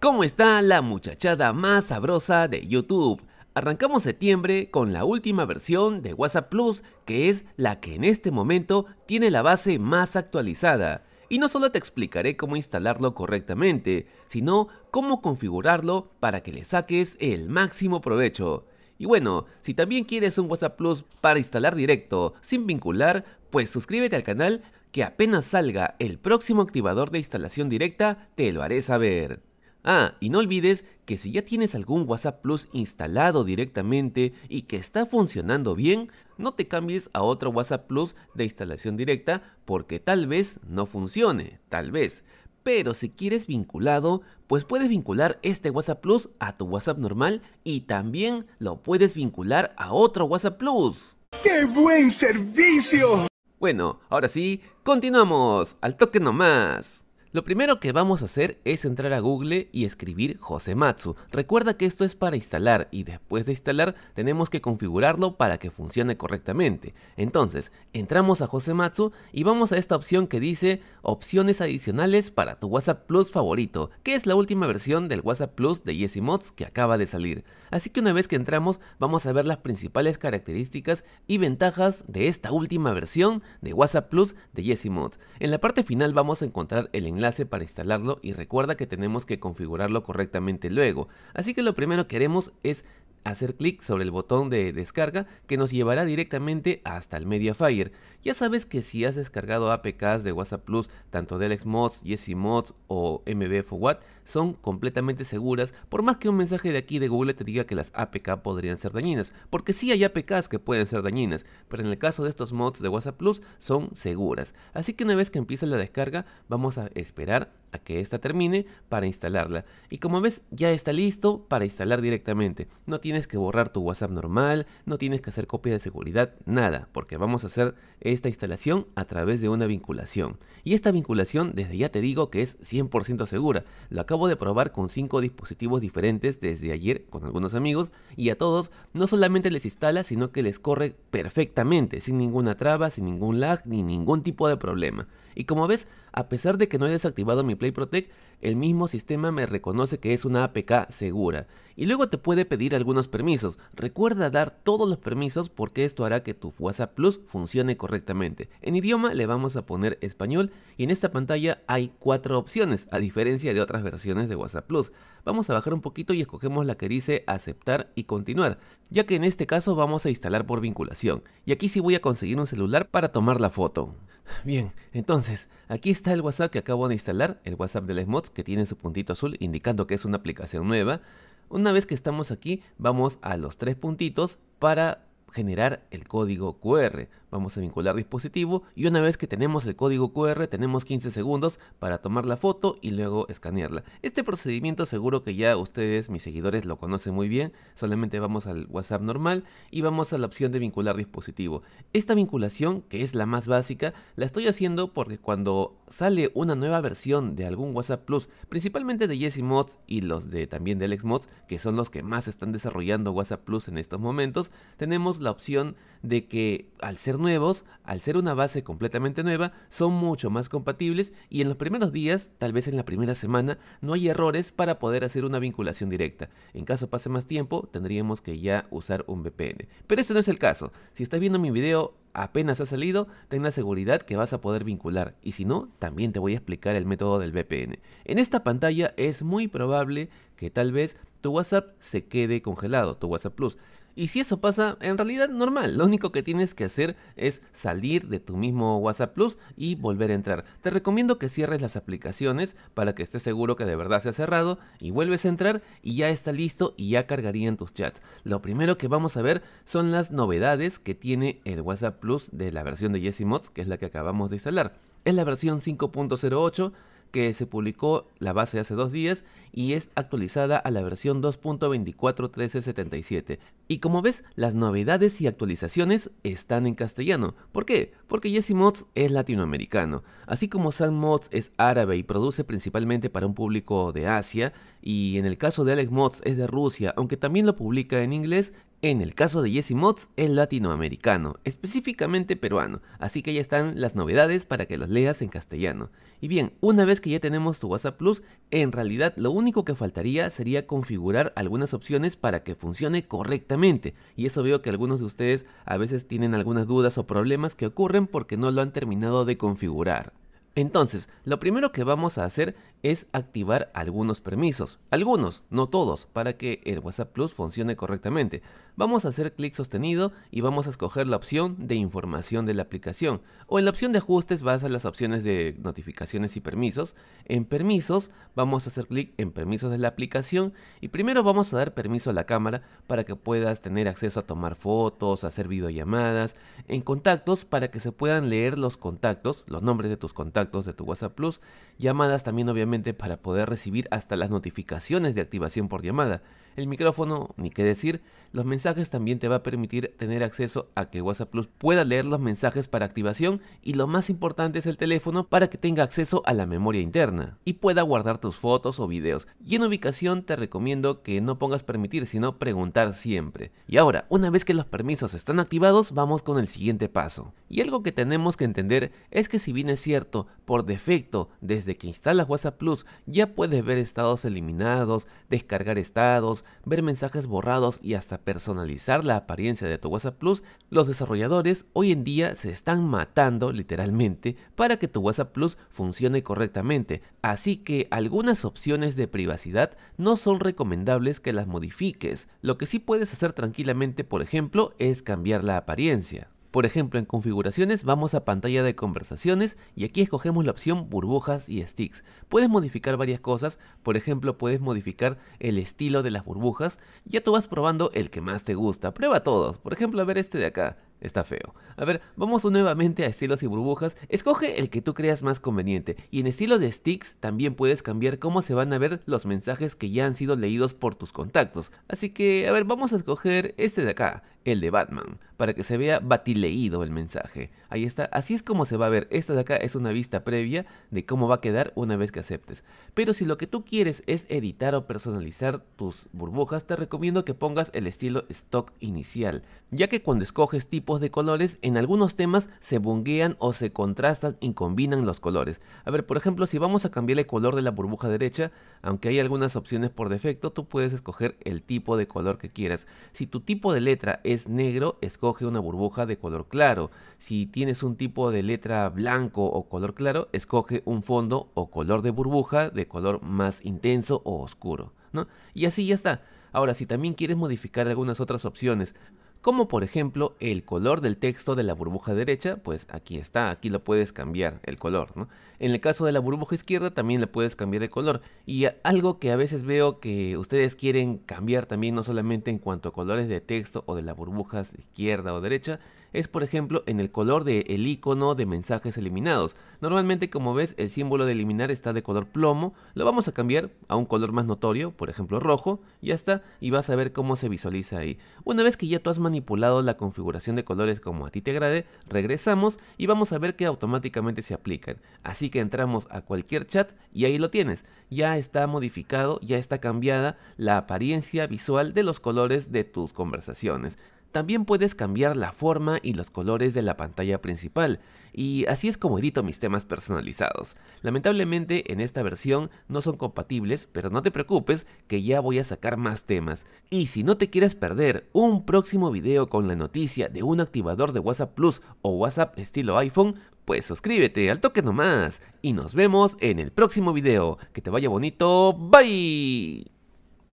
¿Cómo está la muchachada más sabrosa de YouTube? Arrancamos septiembre con la última versión de WhatsApp Plus, que es la que en este momento tiene la base más actualizada. Y no solo te explicaré cómo instalarlo correctamente, sino cómo configurarlo para que le saques el máximo provecho. Y bueno, si también quieres un WhatsApp Plus para instalar directo, sin vincular, pues suscríbete al canal que apenas salga el próximo activador de instalación directa te lo haré saber. Ah, y no olvides que si ya tienes algún WhatsApp Plus instalado directamente y que está funcionando bien, no te cambies a otro WhatsApp Plus de instalación directa porque tal vez no funcione, tal vez. Pero si quieres vinculado, pues puedes vincular este WhatsApp Plus a tu WhatsApp normal y también lo puedes vincular a otro WhatsApp Plus. ¡Qué buen servicio! Bueno, ahora sí, continuamos. Al toque nomás. Lo primero que vamos a hacer es entrar a Google y escribir Josematsu. Recuerda que esto es para instalar y después de instalar tenemos que configurarlo para que funcione correctamente. Entonces, entramos a Josematsu y vamos a esta opción que dice opciones adicionales para tu WhatsApp Plus favorito, que es la última versión del WhatsApp Plus de Yesi Mods que acaba de salir. Así que una vez que entramos vamos a ver las principales características y ventajas de esta última versión de WhatsApp Plus de Yesi Mods. En la parte final vamos a encontrar el enlace enlace para instalarlo y recuerda que tenemos que configurarlo correctamente luego. Así que lo primero que haremos es hacer clic sobre el botón de descarga que nos llevará directamente hasta el Mediafire. Ya sabes que si has descargado APKs de WhatsApp Plus, tanto de LexMods, Mods o Watt, son completamente seguras, por más que un mensaje de aquí de Google te diga que las APK podrían ser dañinas, porque sí hay APKs que pueden ser dañinas, pero en el caso de estos mods de WhatsApp Plus son seguras. Así que una vez que empiece la descarga, vamos a esperar a que esta termine para instalarla. Y como ves, ya está listo para instalar directamente. No tienes que borrar tu WhatsApp normal, no tienes que hacer copia de seguridad, nada, porque vamos a hacer esta instalación a través de una vinculación. Y esta vinculación, desde ya te digo que es 100% segura. Lo acabo de probar con 5 dispositivos diferentes desde ayer con algunos amigos y a todos no solamente les instala, sino que les corre perfectamente, sin ninguna traba, sin ningún lag, ni ningún tipo de problema. Y como ves, a pesar de que no he desactivado mi Play Protect, el mismo sistema me reconoce que es una APK segura. Y luego te puede pedir algunos permisos. Recuerda dar todos los permisos porque esto hará que tu WhatsApp Plus funcione correctamente. En idioma le vamos a poner español y en esta pantalla hay cuatro opciones, a diferencia de otras versiones de WhatsApp Plus vamos a bajar un poquito y escogemos la que dice aceptar y continuar, ya que en este caso vamos a instalar por vinculación, y aquí sí voy a conseguir un celular para tomar la foto. Bien, entonces, aquí está el WhatsApp que acabo de instalar, el WhatsApp del Lesmods que tiene su puntito azul indicando que es una aplicación nueva. Una vez que estamos aquí, vamos a los tres puntitos para generar el código QR. Vamos a vincular dispositivo y una vez que tenemos el código QR tenemos 15 segundos para tomar la foto y luego escanearla. Este procedimiento seguro que ya ustedes, mis seguidores, lo conocen muy bien. Solamente vamos al WhatsApp normal y vamos a la opción de vincular dispositivo. Esta vinculación, que es la más básica, la estoy haciendo porque cuando sale una nueva versión de algún WhatsApp Plus, principalmente de Jesse Mods y los de también de Alex Mods, que son los que más están desarrollando WhatsApp Plus en estos momentos, tenemos la opción de que al ser nuevos, al ser una base completamente nueva, son mucho más compatibles y en los primeros días, tal vez en la primera semana, no hay errores para poder hacer una vinculación directa. En caso pase más tiempo, tendríamos que ya usar un VPN. Pero eso no es el caso. Si estás viendo mi video apenas ha salido, ten la seguridad que vas a poder vincular y si no, también te voy a explicar el método del VPN. En esta pantalla es muy probable que tal vez tu WhatsApp se quede congelado, tu WhatsApp Plus. Y si eso pasa, en realidad normal, lo único que tienes que hacer es salir de tu mismo WhatsApp Plus y volver a entrar. Te recomiendo que cierres las aplicaciones para que estés seguro que de verdad se ha cerrado y vuelves a entrar y ya está listo y ya cargaría en tus chats. Lo primero que vamos a ver son las novedades que tiene el WhatsApp Plus de la versión de Jesse Mods, que es la que acabamos de instalar. Es la versión 5.08 que se publicó la base hace dos días y es actualizada a la versión 2.24.1377. Y como ves, las novedades y actualizaciones están en castellano. ¿Por qué? Porque Jesse Mods es latinoamericano. Así como Sam Mods es árabe y produce principalmente para un público de Asia, y en el caso de Alex Mods es de Rusia, aunque también lo publica en inglés, en el caso de Jesse Mods es latinoamericano, específicamente peruano, así que ya están las novedades para que los leas en castellano. Y bien, una vez que ya tenemos tu WhatsApp Plus, en realidad lo único único que faltaría sería configurar algunas opciones para que funcione correctamente. Y eso veo que algunos de ustedes a veces tienen algunas dudas o problemas que ocurren porque no lo han terminado de configurar. Entonces, lo primero que vamos a hacer es activar algunos permisos, algunos, no todos, para que el WhatsApp Plus funcione correctamente vamos a hacer clic sostenido y vamos a escoger la opción de información de la aplicación. O en la opción de ajustes vas a las opciones de notificaciones y permisos. En permisos vamos a hacer clic en permisos de la aplicación y primero vamos a dar permiso a la cámara para que puedas tener acceso a tomar fotos, hacer videollamadas. En contactos para que se puedan leer los contactos, los nombres de tus contactos de tu WhatsApp Plus. Llamadas también obviamente para poder recibir hasta las notificaciones de activación por llamada. El micrófono, ni qué decir, los mensajes también te va a permitir tener acceso a que WhatsApp Plus pueda leer los mensajes para activación y lo más importante es el teléfono para que tenga acceso a la memoria interna y pueda guardar tus fotos o videos. Y en ubicación te recomiendo que no pongas permitir, sino preguntar siempre. Y ahora, una vez que los permisos están activados, vamos con el siguiente paso. Y algo que tenemos que entender es que si bien es cierto, por defecto, desde que instalas WhatsApp Plus ya puedes ver estados eliminados, descargar estados, ver mensajes borrados y hasta personalizar la apariencia de tu WhatsApp Plus, los desarrolladores hoy en día se están matando literalmente para que tu WhatsApp Plus funcione correctamente, así que algunas opciones de privacidad no son recomendables que las modifiques. Lo que sí puedes hacer tranquilamente, por ejemplo, es cambiar la apariencia. Por ejemplo, en configuraciones vamos a pantalla de conversaciones y aquí escogemos la opción burbujas y sticks. Puedes modificar varias cosas, por ejemplo puedes modificar el estilo de las burbujas. Ya tú vas probando el que más te gusta, prueba todos. Por ejemplo, a ver este de acá, está feo. A ver, vamos nuevamente a estilos y burbujas. Escoge el que tú creas más conveniente. Y en estilo de sticks también puedes cambiar cómo se van a ver los mensajes que ya han sido leídos por tus contactos. Así que, a ver, vamos a escoger este de acá el de Batman, para que se vea batileído el mensaje. Ahí está, así es como se va a ver. Esta de acá es una vista previa de cómo va a quedar una vez que aceptes. Pero si lo que tú quieres es editar o personalizar tus burbujas, te recomiendo que pongas el estilo stock inicial, ya que cuando escoges tipos de colores, en algunos temas se bunguean o se contrastan y combinan los colores. A ver, por ejemplo, si vamos a cambiar el color de la burbuja derecha, aunque hay algunas opciones por defecto, tú puedes escoger el tipo de color que quieras. Si tu tipo de letra es es negro, escoge una burbuja de color claro. Si tienes un tipo de letra blanco o color claro, escoge un fondo o color de burbuja de color más intenso o oscuro. ¿no? Y así ya está. Ahora, si también quieres modificar algunas otras opciones, como por ejemplo el color del texto de la burbuja derecha, pues aquí está, aquí lo puedes cambiar el color, En el caso de la burbuja izquierda también le puedes cambiar de color y algo que a veces veo que ustedes quieren cambiar también no solamente en cuanto a colores de texto o de las burbujas izquierda o derecha, es por ejemplo en el color del el icono de mensajes eliminados. Normalmente como ves el símbolo de eliminar está de color plomo, lo vamos a cambiar a un color más notorio, por ejemplo rojo, ya está, y vas a ver cómo se visualiza ahí. Una vez que ya tú has manipulado la configuración de colores como a ti te agrade, regresamos y vamos a ver que automáticamente se aplican. Así que entramos a cualquier chat y ahí lo tienes, ya está modificado, ya está cambiada la apariencia visual de los colores de tus conversaciones. También puedes cambiar la forma y los colores de la pantalla principal, y así es como edito mis temas personalizados. Lamentablemente en esta versión no son compatibles, pero no te preocupes que ya voy a sacar más temas. Y si no te quieres perder un próximo video con la noticia de un activador de WhatsApp Plus o WhatsApp estilo iPhone, pues suscríbete al toque nomás. Y nos vemos en el próximo video. Que te vaya bonito. Bye.